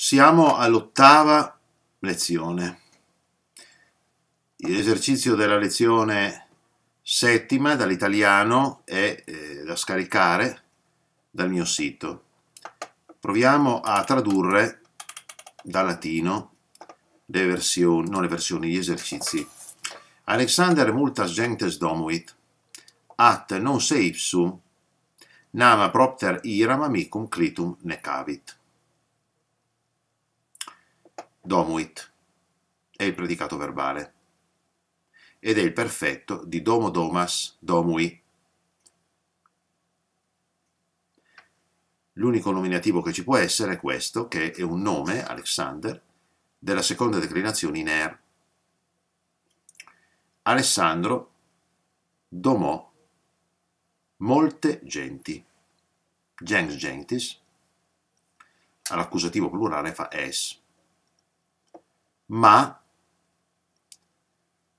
Siamo all'ottava lezione. L'esercizio della lezione settima dall'italiano è eh, da scaricare dal mio sito. Proviamo a tradurre dal latino le versioni, non le versioni, gli esercizi. Alexander multas gentes domuit, at non se ipsum, nama propter iram amicum clitum necavit. Domuit è il predicato verbale ed è il perfetto di domo domas domui. L'unico nominativo che ci può essere è questo, che è un nome, Alexander, della seconda declinazione in Er. Alessandro domò molte genti. Gens gentis, all'accusativo plurale fa es ma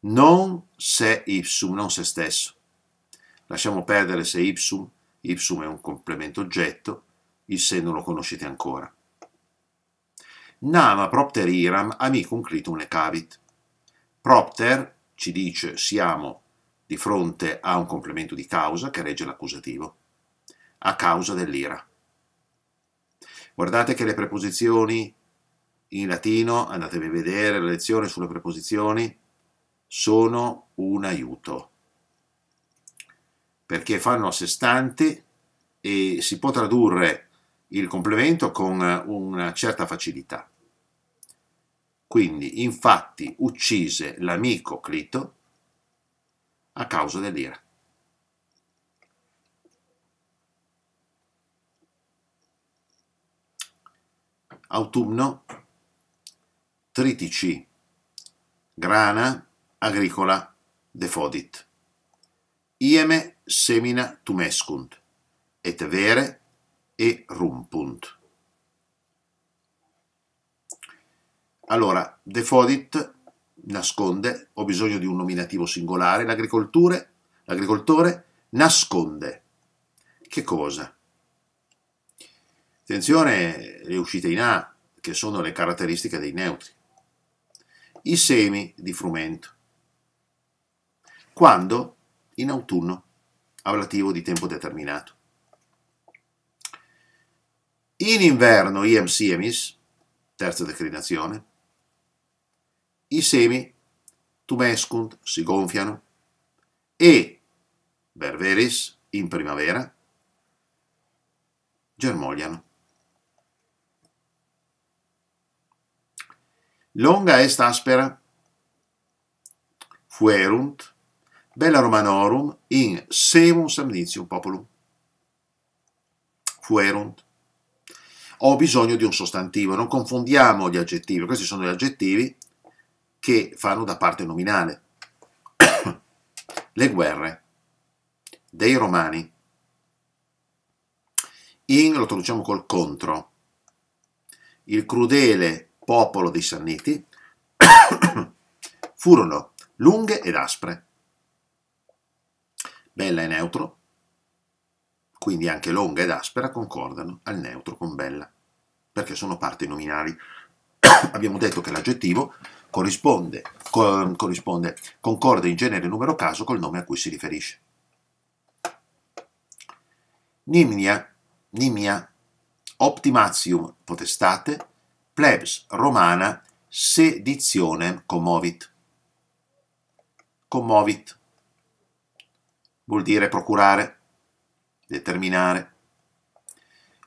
non se ipsum, non se stesso. Lasciamo perdere se ipsum, ipsum è un complemento oggetto, il se non lo conoscete ancora. Nama propter iram amicum clitum cavit. Propter ci dice siamo di fronte a un complemento di causa che regge l'accusativo, a causa dell'ira. Guardate che le preposizioni in latino, andatevi a vedere la lezione sulle preposizioni, sono un aiuto, perché fanno a sé stanti e si può tradurre il complemento con una certa facilità. Quindi, infatti, uccise l'amico Clito a causa dell'ira. Autunno tritici, grana, agricola, defodit. Ieme semina tumescunt, et vere e rumpunt. Allora, defodit nasconde, ho bisogno di un nominativo singolare, l'agricoltore nasconde. Che cosa? Attenzione, le uscite in A, che sono le caratteristiche dei neutri i semi di frumento. Quando? In autunno, ablativo di tempo determinato. In inverno, iam siemis, terza declinazione, i semi tumescunt, si gonfiano, e ververis, in primavera, germogliano. Longa est aspera fuerunt bella Romanorum in semum samnitium populum. Fuerunt. Ho bisogno di un sostantivo, non confondiamo gli aggettivi, questi sono gli aggettivi che fanno da parte nominale. Le guerre dei Romani. In lo traduciamo col contro. Il crudele popolo dei Sanniti furono lunghe ed aspre. Bella e neutro, quindi anche lunga ed aspera, concordano al neutro con bella, perché sono parti nominali. Abbiamo detto che l'aggettivo corrisponde, co corrisponde, concorda in genere numero caso col nome a cui si riferisce. Nimnia, nimia, optimatium potestate, plebs romana sedizione commovit. Commovit vuol dire procurare, determinare.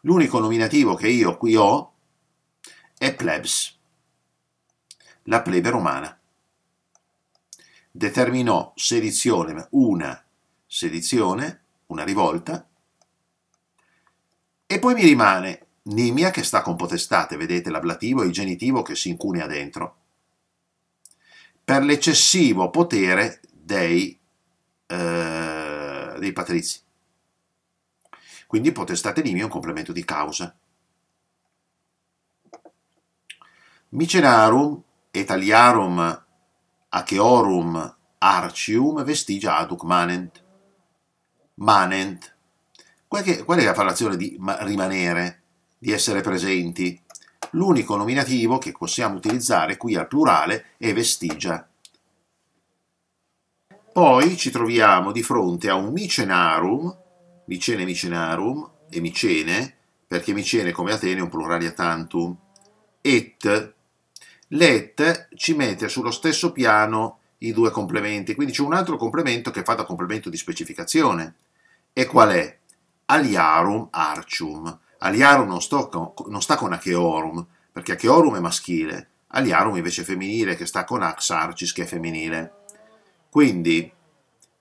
L'unico nominativo che io qui ho è plebs, la plebe romana. Determinò sedizione, una sedizione, una rivolta, e poi mi rimane Nimia che sta con potestate, vedete l'ablativo e il genitivo che si incunea dentro, per l'eccessivo potere dei, eh, dei patrizi. Quindi potestate nimia è un complemento di causa. Micenarum etaliarum acheorum arcium vestigia aduc manent. Manent. Qual è, la fallazione di rimanere? di essere presenti. L'unico nominativo che possiamo utilizzare qui al plurale è vestigia. Poi ci troviamo di fronte a un micenarum, micene micenarum e micene, perché micene come Atene è un plurale a tantum, et. L'et ci mette sullo stesso piano i due complementi, quindi c'è un altro complemento che fa da complemento di specificazione. E qual è? Aliarum arcium. Aliarum non, sto, non sta con Acheorum, perché Acheorum è maschile, Aliarum invece è femminile, che sta con Axarcis, che è femminile. Quindi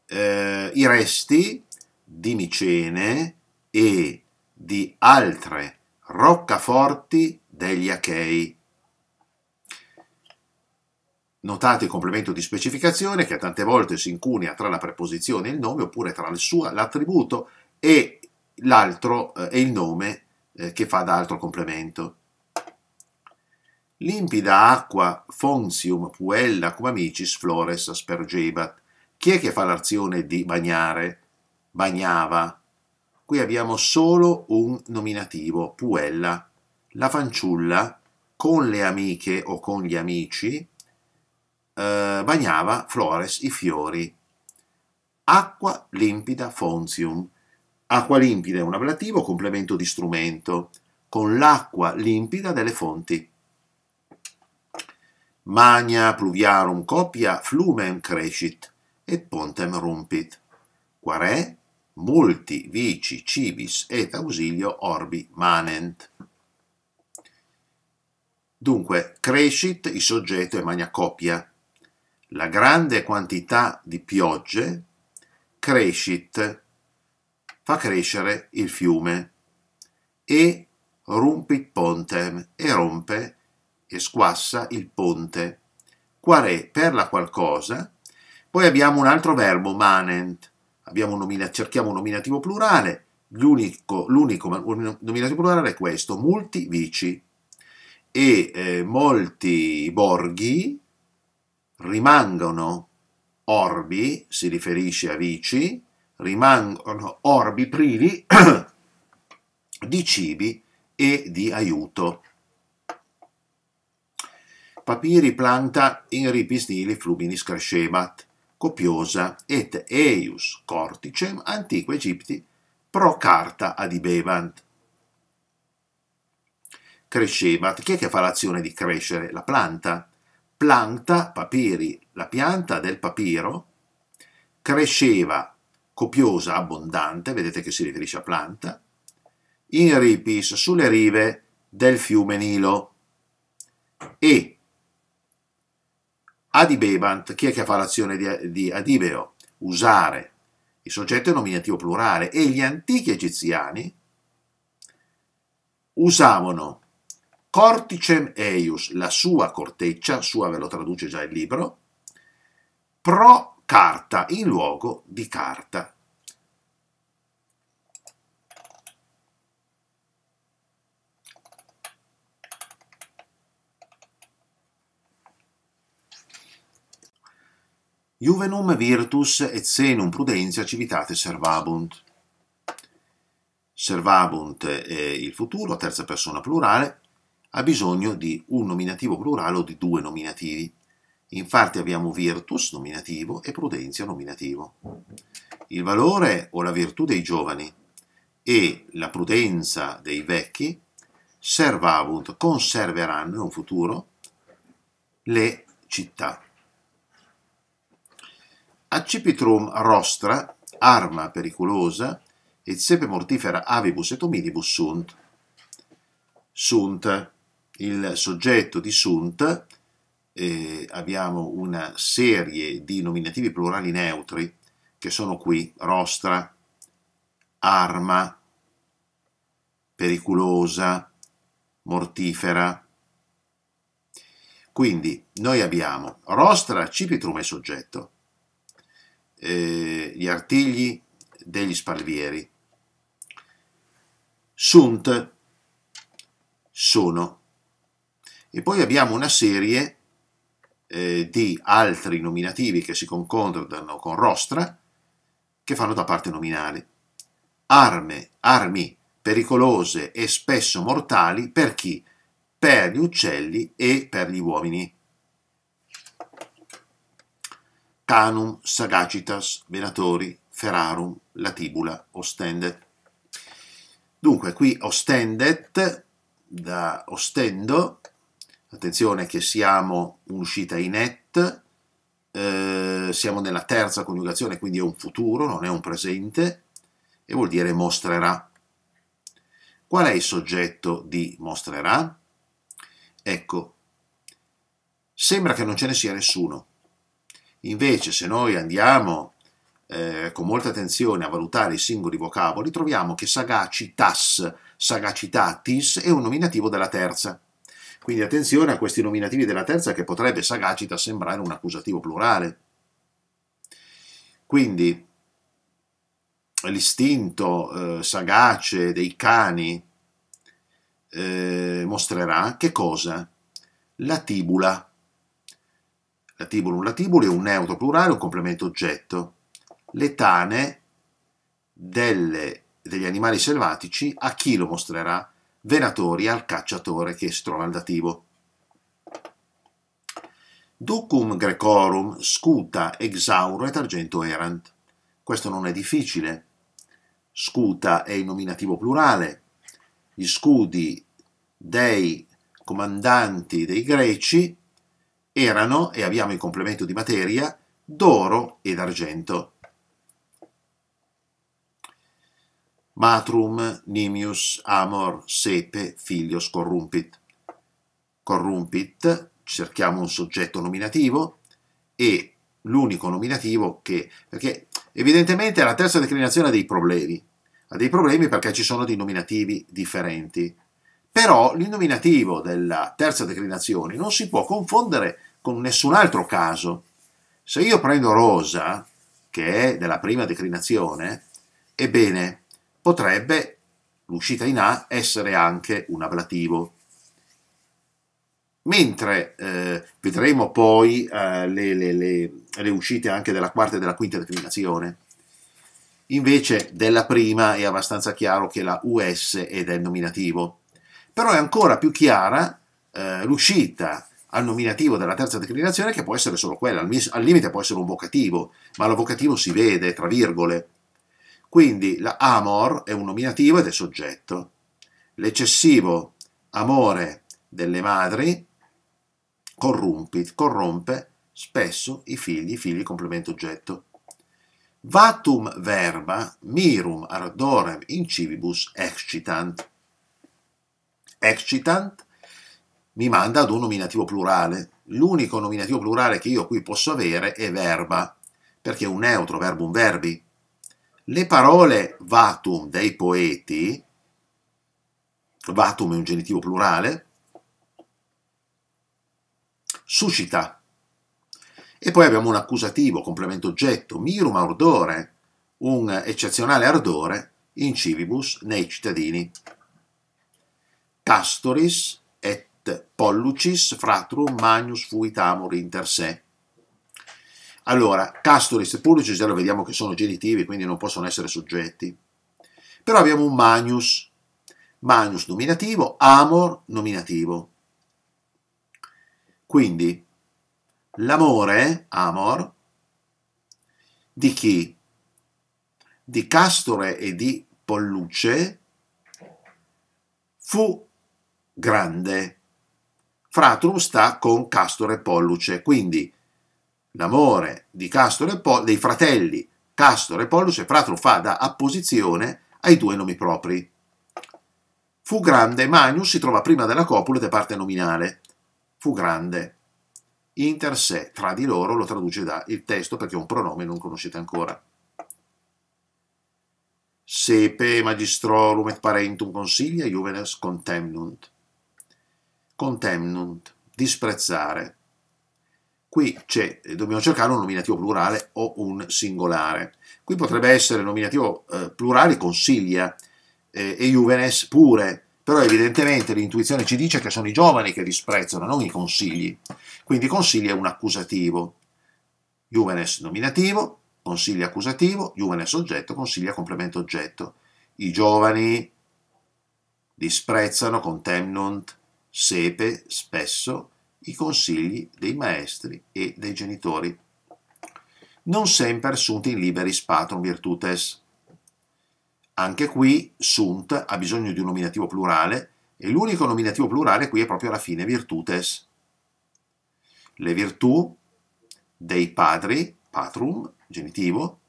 eh, i resti di Micene e di altre roccaforti degli Achei. Notate il complemento di specificazione che tante volte si incunia tra la preposizione e il nome oppure tra l'attributo e l'altro eh, e eh, il nome eh, che fa da altro complemento. Limpida acqua fonsium puella cum amicis flores aspergebat. Chi è che fa l'azione di bagnare? Bagnava. Qui abbiamo solo un nominativo, puella. La fanciulla con le amiche o con gli amici eh, bagnava flores i fiori. Acqua limpida fonsium. Acqua limpida è un ablativo complemento di strumento, con l'acqua limpida delle fonti. Magna pluviarum copia flumem crescit e pontem rumpit. Quare multi vici civis et ausilio orbi manent. Dunque, crescit il soggetto e magna copia. La grande quantità di piogge crescit fa crescere il fiume e rumpit pontem e rompe e squassa il ponte. Quare per la qualcosa. Poi abbiamo un altro verbo, manent. Un nomina, cerchiamo un nominativo plurale. L'unico, nominativo plurale è questo, multi vici. E eh, molti borghi rimangono orbi, si riferisce a vici, rimangono orbi privi di cibi e di aiuto. Papiri planta in ripistili fluminis crescemat, copiosa et eius corticem antiqua Egipti pro carta adibevant. Crescemat, chi è che fa l'azione di crescere? La planta. Planta, papiri, la pianta del papiro, cresceva copiosa, abbondante, vedete che si riferisce a planta, in ripis sulle rive del fiume Nilo. E adibebant, chi è che fa l'azione di, di adibeo? Usare. Il soggetto è nominativo plurale e gli antichi egiziani usavano corticem eius, la sua corteccia, sua ve lo traduce già il libro, pro carta in luogo di carta. Juvenum virtus et senum prudentia civitate servabunt. Servabunt è il futuro, terza persona plurale, ha bisogno di un nominativo plurale o di due nominativi. Infatti abbiamo virtus nominativo e prudenza nominativo. Il valore o la virtù dei giovani e la prudenza dei vecchi servavunt, conserveranno in un futuro le città. Accipitrum rostra, arma pericolosa, et sepe mortifera avibus et omidibus sunt. Sunt, il soggetto di sunt eh, abbiamo una serie di nominativi plurali neutri che sono qui, rostra, arma, pericolosa, mortifera. Quindi noi abbiamo rostra, cipitrum e soggetto, eh, gli artigli degli spalvieri, sunt, sono, e poi abbiamo una serie eh, di altri nominativi che si concordano con rostra, che fanno da parte nominale. Arme, armi pericolose e spesso mortali per chi? Per gli uccelli e per gli uomini. Canum, Sagacitas, Venatori, Ferrarum, Latibula, Ostendet. Dunque, qui Ostendet, da Ostendo, Attenzione che siamo un'uscita in et, eh, siamo nella terza coniugazione, quindi è un futuro, non è un presente, e vuol dire mostrerà. Qual è il soggetto di mostrerà? Ecco, sembra che non ce ne sia nessuno. Invece, se noi andiamo eh, con molta attenzione a valutare i singoli vocaboli, troviamo che sagacitas, sagacitatis è un nominativo della terza. Quindi attenzione a questi nominativi della terza che potrebbe sagacita sembrare un accusativo plurale. Quindi l'istinto eh, sagace dei cani eh, mostrerà che cosa? La tibula. La tibula, un latibuli è un neutro plurale, un complemento oggetto. Le tane delle, degli animali selvatici a chi lo mostrerà? venatori al cacciatore che si trova al dativo. Ducum grecorum scuta exauro et argento erant. Questo non è difficile. Scuta è il nominativo plurale. Gli scudi dei comandanti dei greci erano, e abbiamo il complemento di materia, d'oro ed argento. Matrum nimius amor sepe filios corrumpit. Corrumpit, cerchiamo un soggetto nominativo e l'unico nominativo che... perché evidentemente la terza declinazione ha dei problemi. Ha dei problemi perché ci sono dei nominativi differenti. Però l'innominativo della terza declinazione non si può confondere con nessun altro caso. Se io prendo rosa, che è della prima declinazione, ebbene, potrebbe l'uscita in A essere anche un ablativo. Mentre eh, vedremo poi eh, le, le, le, le, uscite anche della quarta e della quinta declinazione. Invece della prima è abbastanza chiaro che la US è del nominativo, però è ancora più chiara eh, l'uscita al nominativo della terza declinazione che può essere solo quella, al, al limite può essere un vocativo, ma lo vocativo si vede tra virgole, quindi la amor è un nominativo ed è soggetto. L'eccessivo amore delle madri corrumpit, corrompe spesso i figli, i figli complemento oggetto. Vatum verba mirum ardorem incivibus excitant. Excitant mi manda ad un nominativo plurale. L'unico nominativo plurale che io qui posso avere è verba, perché è un neutro, verbo un verbi, le parole vatum dei poeti, vatum è un genitivo plurale, suscita. E poi abbiamo un accusativo, complemento oggetto, mirum ardore, un eccezionale ardore in civibus nei cittadini. Castoris et pollucis fratrum magnus fuit amor inter se. Allora, Castoris e Pullicis già lo vediamo che sono genitivi, quindi non possono essere soggetti. Però abbiamo un Magnus, Magnus nominativo, Amor nominativo. Quindi, l'amore, Amor, di chi? Di Castore e di Polluce fu grande. Fratrum sta con Castore e Polluce, quindi l'amore di Castore e Pollux, dei fratelli Castore e Pollux e fra fa da apposizione ai due nomi propri. Fu grande Magnus si trova prima della copula ed è parte nominale. Fu grande. Inter sé, tra di loro, lo traduce da il testo perché è un pronome non conoscete ancora. Sepe magistrorum et parentum consiglia juvenes contemnunt. Contemnunt, disprezzare qui eh, dobbiamo cercare un nominativo plurale o un singolare. Qui potrebbe essere nominativo eh, plurale consiglia eh, e juvenes pure, però evidentemente l'intuizione ci dice che sono i giovani che disprezzano, non i consigli. Quindi consiglia è un accusativo, juvenes nominativo, consiglia accusativo, juvenes oggetto, consiglia complemento oggetto. I giovani disprezzano, contemnunt, sepe, spesso, i consigli dei maestri e dei genitori, non sempre sunt in liberis patron virtutes. Anche qui sunt ha bisogno di un nominativo plurale e l'unico nominativo plurale qui è proprio alla fine virtutes. Le virtù dei padri, patrum, genitivo,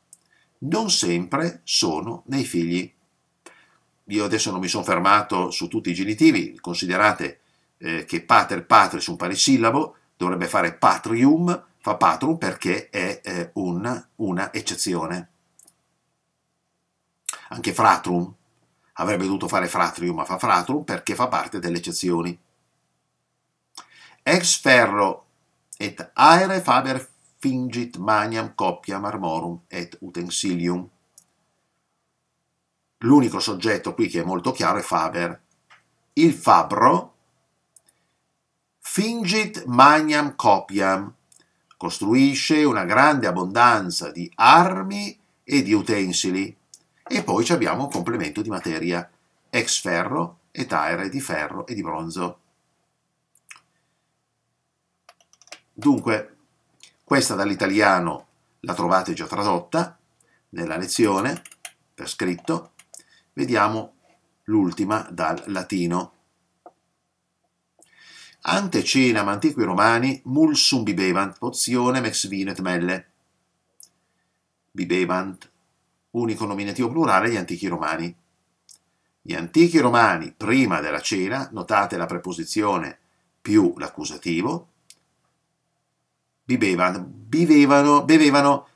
non sempre sono nei figli. Io adesso non mi sono fermato su tutti i genitivi, considerate eh, che pater patris, un parisillabo, dovrebbe fare patrium, fa patrum perché è eh, un, una eccezione. Anche fratrum, avrebbe dovuto fare fratrium ma fa fratrum perché fa parte delle eccezioni. Ex ferro et aere faber fingit maniam coppia marmorum et utensilium. L'unico soggetto qui che è molto chiaro è faber. Il fabbro fingit magnam copiam, costruisce una grande abbondanza di armi e di utensili. E poi abbiamo un complemento di materia, ex ferro e taire di ferro e di bronzo. Dunque, questa dall'italiano la trovate già tradotta nella lezione, per scritto. Vediamo l'ultima dal latino. Ante cenam antiqui romani mulsum bibevant pozione mex vino et melle. Bibevant, unico nominativo plurale gli antichi romani. Gli antichi romani prima della cena, notate la preposizione più l'accusativo, bibevano, bevevano, bevevano,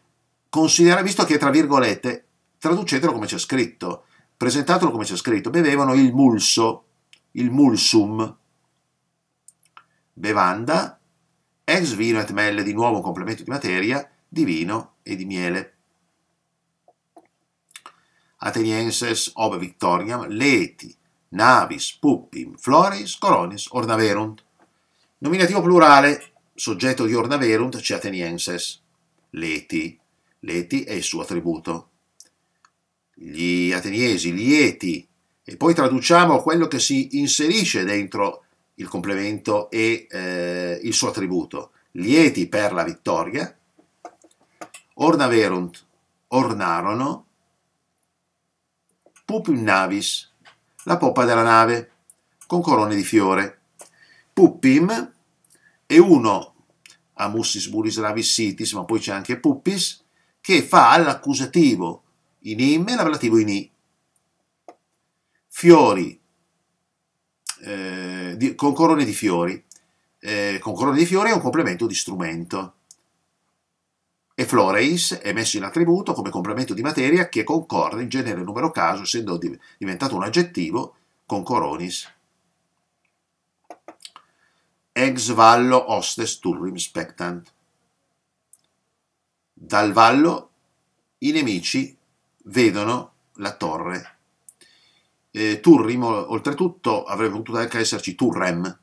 considera, visto che tra virgolette, traducetelo come c'è scritto, presentatelo come c'è scritto, bevevano il mulso, il mulsum, bevanda, ex vino et melle di nuovo complemento di materia, di vino e di miele. Atenienses ob victoriam leti, navis, puppim, flores, coronis, ornaverunt. Nominativo plurale, soggetto di ornaverunt c'è atenienses. Leti, leti è il suo attributo. Gli ateniesi, lieti, e poi traduciamo quello che si inserisce dentro il complemento e eh, il suo attributo. Lieti per la vittoria, ornaverunt, ornarono, pupin navis, la poppa della nave, con corone di fiore. Puppim è uno, amussis buris sitis, ma poi c'è anche puppis, che fa all'accusativo in im e l'ablativo in i. Fiori eh, di, con corone di fiori. Eh, con corone di fiori è un complemento di strumento. E Florens è messo in attributo come complemento di materia che concorre in genere numero caso, essendo di, diventato un aggettivo con coronis. Ex vallo ostes turrim spectant. Dal vallo i nemici vedono la torre eh, Turrim, oltretutto, avrebbe potuto anche esserci Turrem,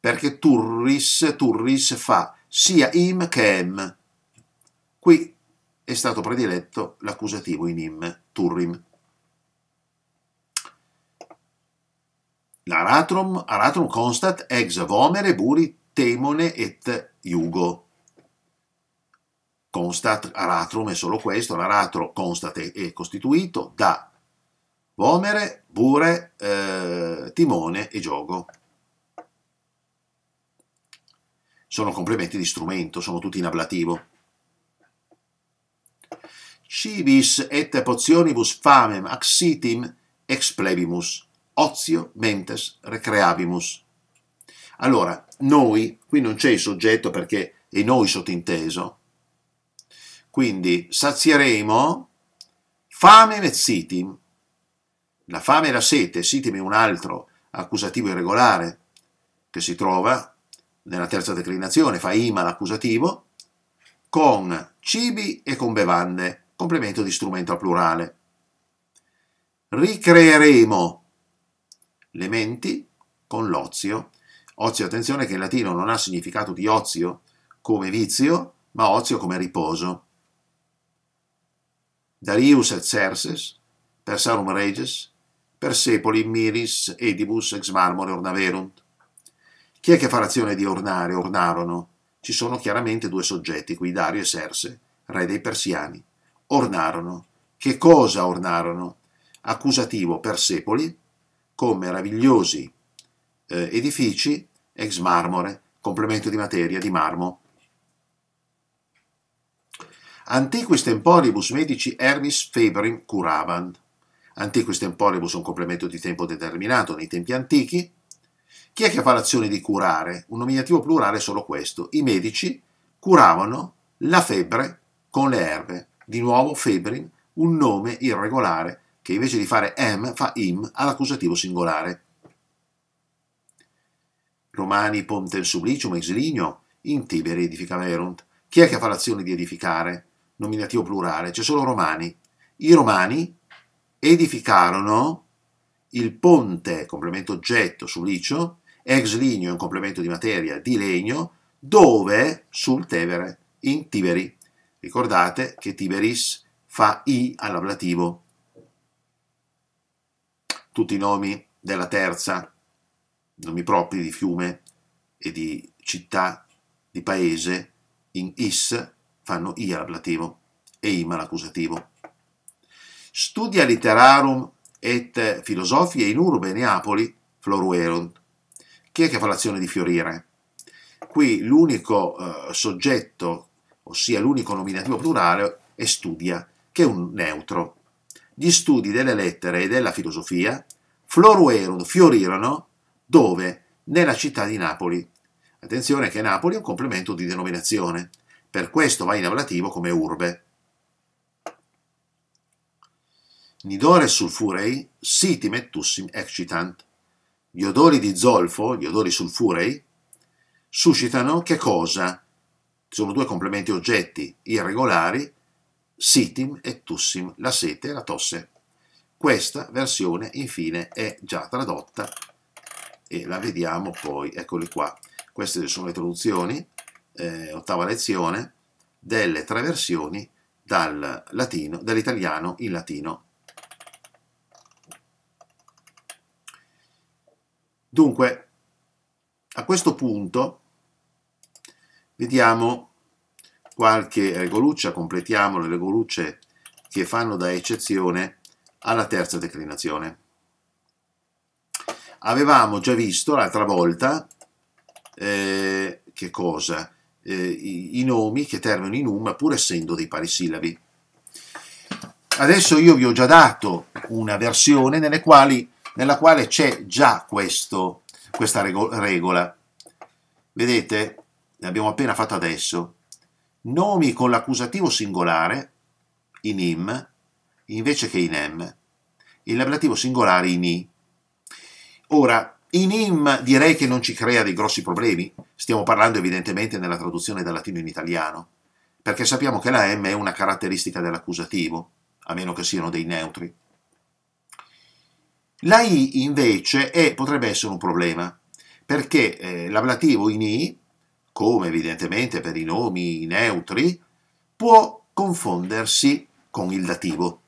perché Turris, Turris fa sia im che em. Qui è stato prediletto l'accusativo in im, Turrim. L'aratrum, aratrum constat ex vomere buri temone et iugo. Constat, aratrum è solo questo, l'aratro constat è, è costituito da Vomere, Bure, eh, Timone e Giogo. Sono complementi di strumento, sono tutti in ablativo. Civis et pozionibus famem axitim ex plebimus, ozio mentes recreabimus. Allora, noi, qui non c'è il soggetto perché è noi sottinteso, quindi sazieremo famem et sitim, la fame e la sete, sitemi un altro accusativo irregolare che si trova nella terza declinazione, fa ima l'accusativo, con cibi e con bevande, complemento di strumento a plurale. Ricreeremo le menti con l'ozio. Ozio, attenzione che in latino non ha significato di ozio come vizio, ma ozio come riposo. Darius et Cerses, Persarum Reges, Persepoli miris edibus ex marmore ornaverunt. Chi è che fa l'azione di ornare, ornarono? Ci sono chiaramente due soggetti qui, Dario e Serse, re dei persiani. Ornarono. Che cosa ornarono? Accusativo Persepoli con meravigliosi eh, edifici ex marmore, complemento di materia di marmo. Antiquis temporibus medici Hermis febrim curavant. Antiquis temporibus è un complemento di tempo determinato nei tempi antichi. Chi è che fa l'azione di curare? Un nominativo plurale è solo questo. I medici curavano la febbre con le erbe. Di nuovo febbrin, un nome irregolare che invece di fare em fa im all'accusativo singolare. Romani ponten sublicium exiligno, in Tiberi edificaverunt. Chi è che fa l'azione di edificare? Nominativo plurale, c'è solo Romani. I Romani edificarono il ponte, complemento oggetto, su licio, ex ligneo, un complemento di materia, di legno, dove? Sul Tevere, in Tiberi. Ricordate che Tiberis fa I all'ablativo. Tutti i nomi della terza, nomi propri di fiume e di città, di paese, in Is fanno I all'ablativo e Im all'accusativo. Studia literarum et Philosophiae in urbe Neapoli floruerunt. Chi è che fa l'azione di fiorire? Qui l'unico eh, soggetto, ossia l'unico nominativo plurale, è studia, che è un neutro. Gli studi delle lettere e della filosofia floruerunt, fiorirono, dove? Nella città di Napoli. Attenzione che Napoli è un complemento di denominazione, per questo va in ablativo come urbe. nidore sulfurei siti tussim excitant. Gli odori di zolfo, gli odori sulfurei, suscitano che cosa? Sono due complementi oggetti irregolari, sitim e tussim, la sete e la tosse. Questa versione infine è già tradotta e la vediamo poi, eccoli qua. Queste sono le traduzioni, eh, ottava lezione, delle tre versioni dal latino, dall'italiano in latino. Dunque, a questo punto vediamo qualche regoluccia, completiamo le regolucce che fanno da eccezione alla terza declinazione. Avevamo già visto l'altra volta eh, che cosa? Eh, i, i, nomi che terminano in um pur essendo dei parisillabi. Adesso io vi ho già dato una versione nelle quali nella quale c'è già questo, questa regola. Vedete, l'abbiamo appena fatto adesso. Nomi con l'accusativo singolare in im invece che in em Il l'ablativo singolare in i. Ora, in im direi che non ci crea dei grossi problemi, stiamo parlando evidentemente nella traduzione dal latino in italiano, perché sappiamo che la m è una caratteristica dell'accusativo, a meno che siano dei neutri. La I invece è, potrebbe essere un problema, perché eh, l'ablativo in I, come evidentemente per i nomi neutri, può confondersi con il dativo.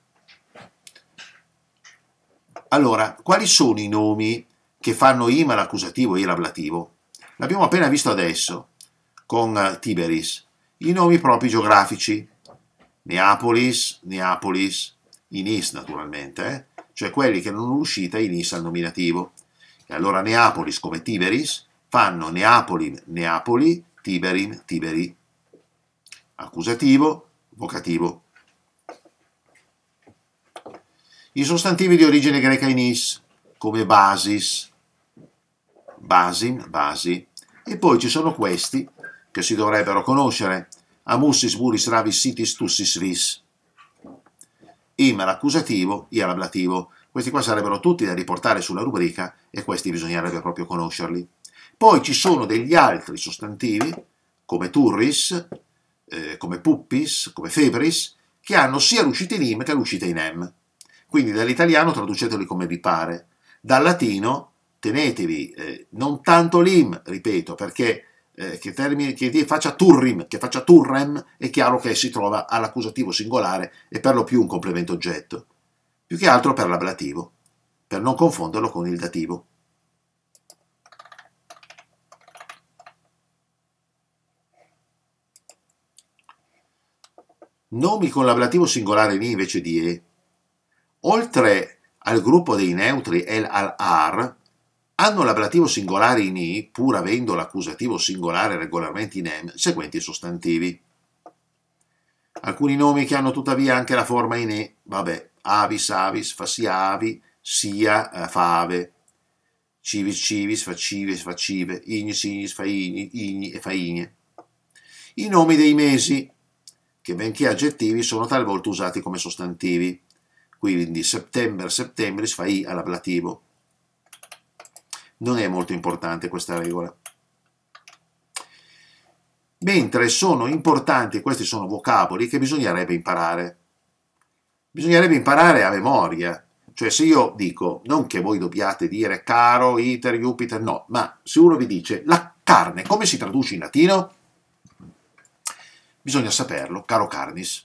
Allora, quali sono i nomi che fanno I ma l'accusativo e l'ablativo? L'abbiamo appena visto adesso con eh, Tiberis. I nomi propri geografici, Neapolis, Neapolis, Inis naturalmente, eh? cioè quelli che non uscita in is al nominativo. E allora Neapolis come Tiberis fanno Neapolim, Neapoli, Tiberim, Tiberi. Accusativo, vocativo. I sostantivi di origine greca in is, come basis, basin, basi, e poi ci sono questi che si dovrebbero conoscere, amussis buris ravis sitis tussis vis, im all'accusativo, i all'ablativo. Questi qua sarebbero tutti da riportare sulla rubrica e questi bisognerebbe proprio conoscerli. Poi ci sono degli altri sostantivi, come turris, eh, come puppis, come febris, che hanno sia l'uscita in im che l'uscita in em. Quindi dall'italiano traduceteli come vi pare. Dal latino tenetevi eh, non tanto l'im, ripeto, perché eh, che, termine, che faccia turrim, che faccia turrem, è chiaro che si trova all'accusativo singolare e per lo più un complemento oggetto, più che altro per l'ablativo, per non confonderlo con il dativo. Nomi con l'ablativo singolare ni invece di e. Oltre al gruppo dei neutri el al ar, hanno l'ablativo singolare in i, pur avendo l'accusativo singolare regolarmente in em, seguenti sostantivi. Alcuni nomi che hanno tuttavia anche la forma in e, vabbè, avis avis, fasiavi, sia eh, fave, civis civis, facives, facive, ignis ignis, faini, igni e faigne. I nomi dei mesi, che benché aggettivi sono talvolta usati come sostantivi, quindi settembre, septembris, fai all'ablativo, non è molto importante questa regola. Mentre sono importanti, questi sono vocaboli che bisognerebbe imparare. Bisognerebbe imparare a memoria. Cioè se io dico, non che voi dobbiate dire caro, iter, Jupiter, no, ma se uno vi dice la carne, come si traduce in latino? Bisogna saperlo, caro carnis.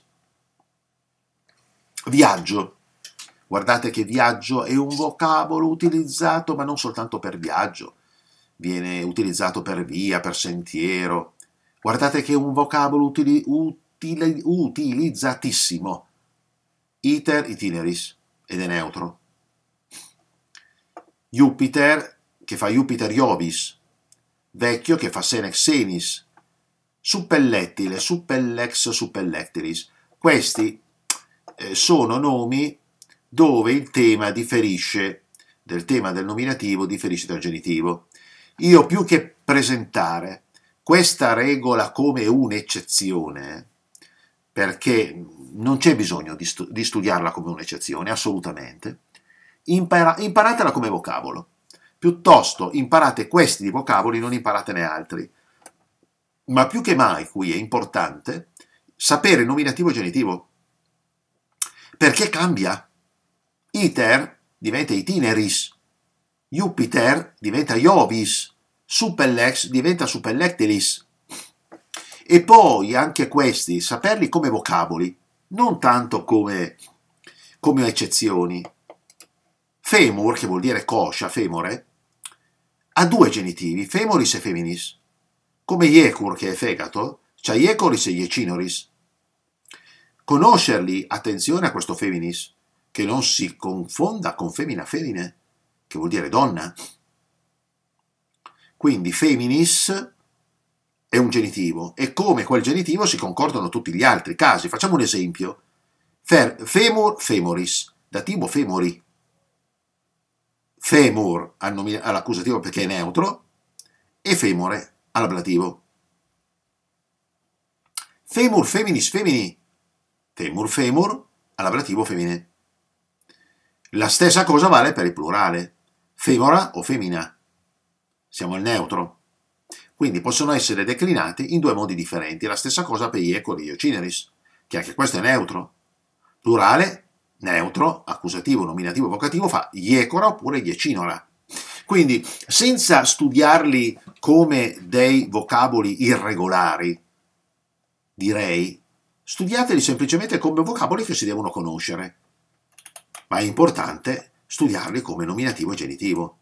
Viaggio, Guardate che viaggio è un vocabolo utilizzato ma non soltanto per viaggio, viene utilizzato per via, per sentiero. Guardate che è un vocabolo utili, utile, utilizzatissimo. Iter itineris ed è neutro. Jupiter che fa Jupiter Iovis, vecchio che fa Senex Senis, suppellettile, suppellex, suppellettilis. Questi eh, sono nomi dove il tema differisce del tema del nominativo, differisce dal genitivo. Io più che presentare questa regola come un'eccezione, perché non c'è bisogno di, stu di studiarla come un'eccezione, assolutamente, impara imparatela come vocabolo. Piuttosto imparate questi vocaboli, non imparatene altri. Ma più che mai qui è importante sapere il nominativo e genitivo, perché cambia Iter diventa itineris, Jupiter diventa Jovis, Supellex diventa Supellectilis. E poi anche questi, saperli come vocaboli, non tanto come, come eccezioni. Femur, che vuol dire coscia, femore, ha due genitivi, femoris e feminis. Come iecur, che è fegato, c'ha iecoris e iecinoris. Conoscerli, attenzione a questo feminis, che non si confonda con femmina femine, che vuol dire donna. Quindi feminis è un genitivo e come quel genitivo si concordano tutti gli altri casi. Facciamo un esempio. Fer, femur, femoris, dativo femori. Femur all'accusativo perché è neutro e femore all'ablativo. Femur, feminis, femini. Femur, femur all'ablativo femine. La stessa cosa vale per il plurale, femora o femina. Siamo al neutro. Quindi possono essere declinati in due modi differenti. La stessa cosa per ie con io cineris, che anche questo è neutro. Plurale, neutro, accusativo, nominativo, vocativo fa iecora oppure iecinora. Quindi, senza studiarli come dei vocaboli irregolari, direi, studiateli semplicemente come vocaboli che si devono conoscere ma è importante studiarli come nominativo e genitivo.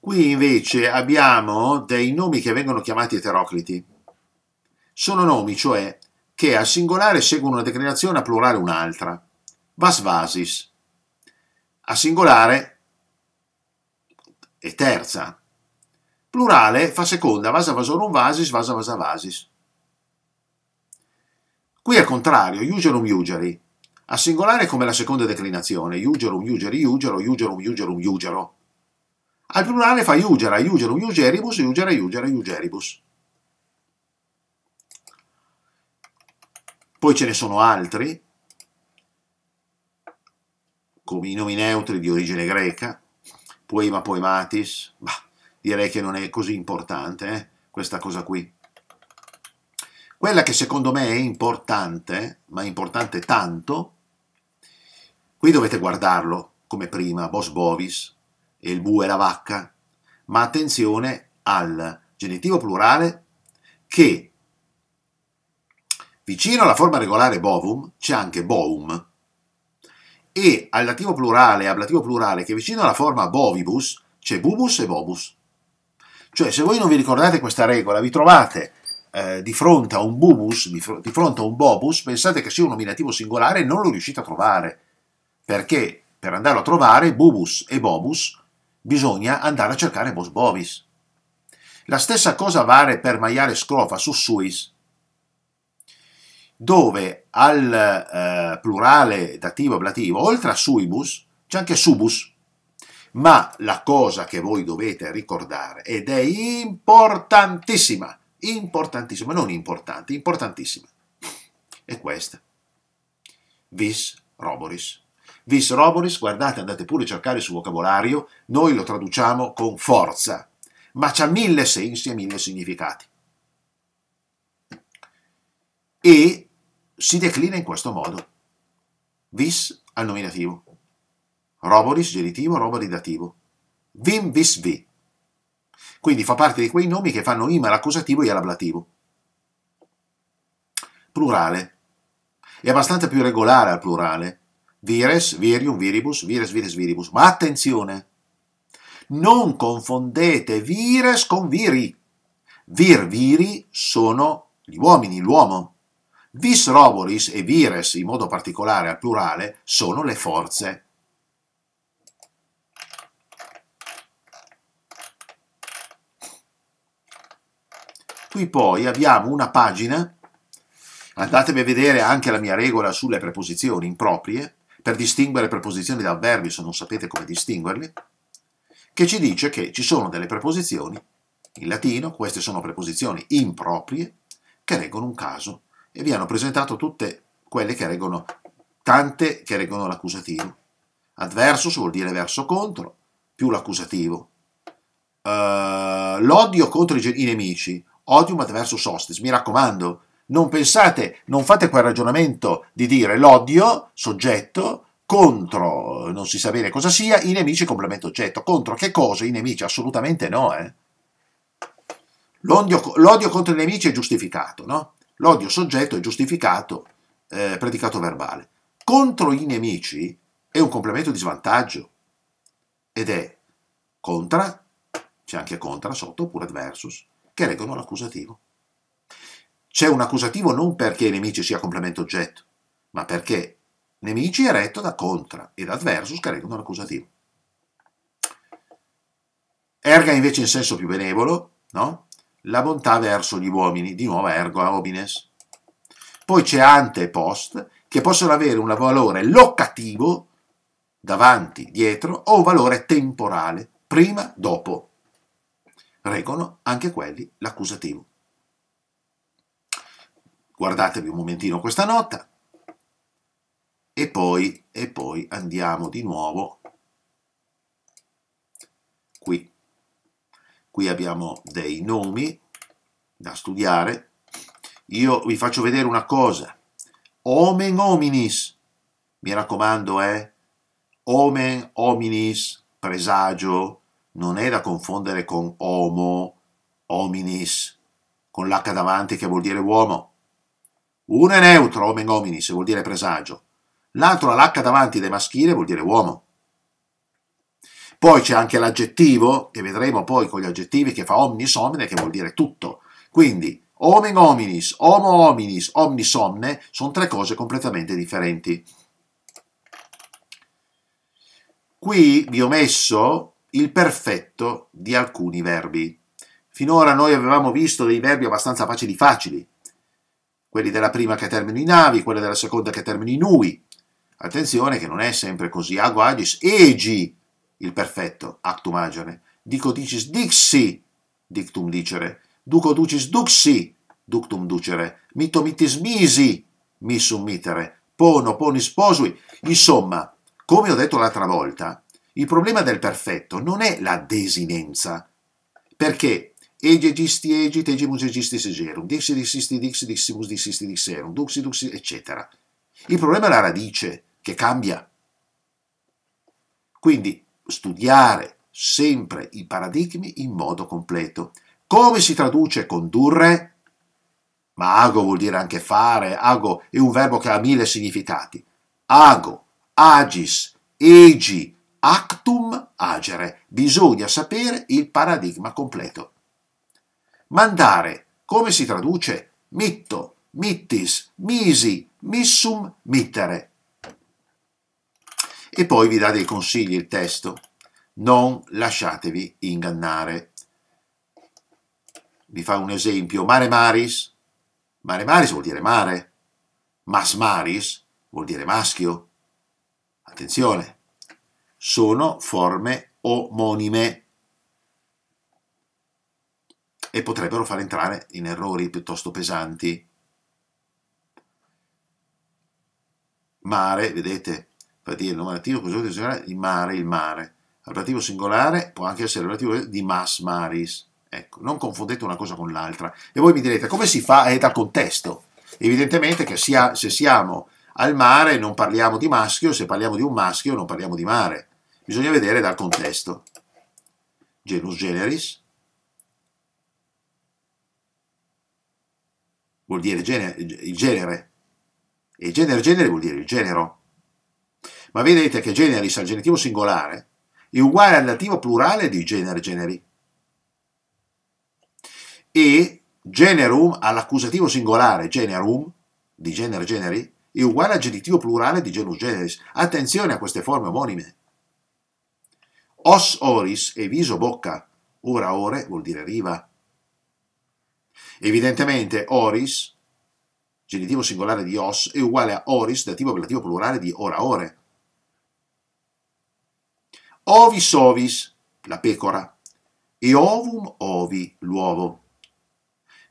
Qui invece abbiamo dei nomi che vengono chiamati eterocliti. Sono nomi, cioè, che a singolare seguono una declinazione, a plurale un'altra. Vasvasis. A singolare è terza. Plurale fa seconda, vasa vasorum vasis, vasa vasa vasis. Qui al contrario, userum ugeri, a singolare come la seconda declinazione, userum ugeri ugero, userum userum ugero. Al plurale fa ugera, userum ugeribus, ugera, ugera, ugeribus. Poi ce ne sono altri, come i nomi neutri di origine greca, poema poematis, bah, direi che non è così importante eh, questa cosa qui. Quella che secondo me è importante, ma importante tanto, qui dovete guardarlo come prima, Bos Bovis, e il bue e la vacca, ma attenzione al genitivo plurale che vicino alla forma regolare bovum c'è anche boum e al all'attivo plurale e ablativo plurale che vicino alla forma bovibus c'è bubus e bobus. Cioè se voi non vi ricordate questa regola vi trovate eh, di fronte a un bubus, di, fr di fronte a un bobus, pensate che sia un nominativo singolare e non lo riuscite a trovare, perché per andarlo a trovare, bubus e bobus, bisogna andare a cercare bos bovis. La stessa cosa vale per maiale scrofa su suis, dove al eh, plurale dativo ablativo, oltre a suibus, c'è anche subus. Ma la cosa che voi dovete ricordare, ed è importantissima, importantissima, non importante, importantissima, è questa. Vis roboris. Vis roboris, guardate, andate pure a cercare sul vocabolario, noi lo traduciamo con forza, ma c'ha mille sensi e mille significati. E si declina in questo modo. Vis al nominativo, roboris genitivo, robori dativo. Vim vis vi, quindi fa parte di quei nomi che fanno rima all'accusativo e all'ablativo. Plurale. È abbastanza più regolare al plurale. Vires, virium, viribus, vires, vires, viribus. Ma attenzione! Non confondete vires con viri. Vir, viri sono gli uomini, l'uomo. Vis roboris e vires, in modo particolare al plurale, sono le forze. Qui poi abbiamo una pagina, andatevi a vedere anche la mia regola sulle preposizioni improprie, per distinguere preposizioni da avverbi se non sapete come distinguerli, che ci dice che ci sono delle preposizioni in latino, queste sono preposizioni improprie, che reggono un caso e vi hanno presentato tutte quelle che reggono, tante che reggono l'accusativo. Adversus vuol dire verso contro, più l'accusativo. Uh, l'odio contro i, i nemici odium adversus hostis, mi raccomando, non pensate, non fate quel ragionamento di dire l'odio, soggetto, contro, non si sa bene cosa sia, i nemici complemento oggetto, contro che cosa i nemici? Assolutamente no, eh. L'odio, contro i nemici è giustificato, no? L'odio soggetto è giustificato, eh, predicato verbale. Contro i nemici è un complemento di svantaggio ed è contra, c'è anche contra sotto, oppure adversus, che reggono l'accusativo. C'è un accusativo non perché nemici sia complemento oggetto, ma perché nemici è retto da contra e da che reggono l'accusativo. Erga invece in senso più benevolo, no? La bontà verso gli uomini, di nuovo ergo a homines. Poi c'è ante e post, che possono avere un valore locativo, davanti, dietro, o un valore temporale, prima, dopo reggono anche quelli l'accusativo. Guardatevi un momentino questa nota e poi, e poi andiamo di nuovo qui. Qui abbiamo dei nomi da studiare. Io vi faccio vedere una cosa. Omen hominis, mi raccomando, eh? Omen hominis, presagio, non è da confondere con homo, hominis, con l'H davanti che vuol dire uomo. Uno è neutro, homen hominis, vuol dire presagio. L'altro ha l'H davanti è maschile, vuol dire uomo. Poi c'è anche l'aggettivo, che vedremo poi con gli aggettivi, che fa omnis omne, che vuol dire tutto. Quindi, homen hominis, homo hominis, omnis omne, sono tre cose completamente differenti. Qui vi ho messo il perfetto di alcuni verbi. Finora noi avevamo visto dei verbi abbastanza facili facili, quelli della prima che terminano in avi, quelli della seconda che terminano in ui. Attenzione che non è sempre così. Ago agis egi, il perfetto, actum agere. Dico dicis dixi, dictum dicere. Duco ducis duxi, ductum ducere. Mito mitis misi, missum mitere. Pono ponis posui. Insomma, come ho detto l'altra volta, il problema del perfetto non è la desinenza, perché ege gisti ege, tegimus egisti segerum, dixi dixisti dixi, diximus dixisti dixerum, duxi duxi, eccetera. Il problema è la radice, che cambia. Quindi studiare sempre i paradigmi in modo completo. Come si traduce condurre? Ma ago vuol dire anche fare, ago è un verbo che ha mille significati. Ago, agis, egi, Actum agere, bisogna sapere il paradigma completo. Mandare, come si traduce? Mitto, mittis, misi, missum, mittere. E poi vi dà dei consigli il testo. Non lasciatevi ingannare. Vi fa un esempio. Mare maris. Mare maris vuol dire mare. Mas maris vuol dire maschio. Attenzione, sono forme omonime e potrebbero far entrare in errori piuttosto pesanti. Mare, vedete, infatti il nominativo così singolare di mare, il mare. Il L'ablativo singolare può anche essere il l'ablativo di mas maris. Ecco, non confondete una cosa con l'altra. E voi mi direte, come si fa? È dal contesto. Evidentemente che sia, se siamo al mare non parliamo di maschio, se parliamo di un maschio non parliamo di mare. Bisogna vedere dal contesto. Genus generis vuol dire genere, il genere e genere genere vuol dire il genero. Ma vedete che generis al genitivo singolare è uguale al nativo plurale di genere generi e generum all'accusativo singolare generum di genere generi è uguale al genitivo plurale di genus generis. Attenzione a queste forme omonime os oris e viso bocca, ora ore vuol dire riva. Evidentemente oris, genitivo singolare di os, è uguale a oris, dativo ablativo plurale di ora ore. Ovis ovis, la pecora, e ovum ovi, l'uovo.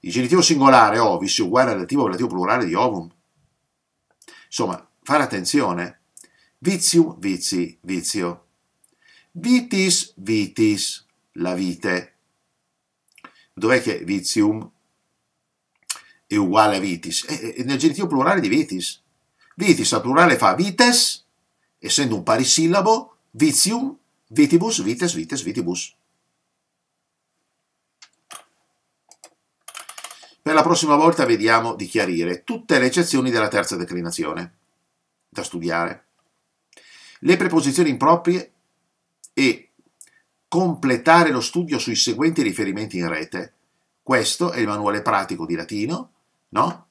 Il genitivo singolare ovis è uguale al dativo ablativo plurale di ovum. Insomma, fare attenzione. Vizium, vizi, vizio. Vitis vitis, la vite. Dov'è che vitium è uguale a vitis? È eh, eh, nel genitivo plurale di vitis. Vitis al plurale fa vites, essendo un parisillabo, vitium, vitibus, vites, vites, vitibus. Per la prossima volta vediamo di chiarire tutte le eccezioni della terza declinazione da studiare. Le preposizioni improprie e completare lo studio sui seguenti riferimenti in rete. Questo è il manuale pratico di latino, no?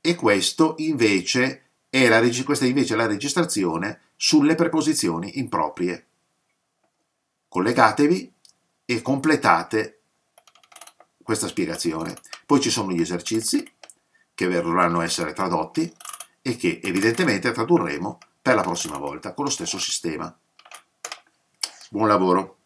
E questo invece è la, questa è la registrazione sulle preposizioni improprie. Collegatevi e completate questa spiegazione. Poi ci sono gli esercizi che verranno dovranno essere tradotti e che evidentemente tradurremo per la prossima volta con lo stesso sistema. Buon lavoro.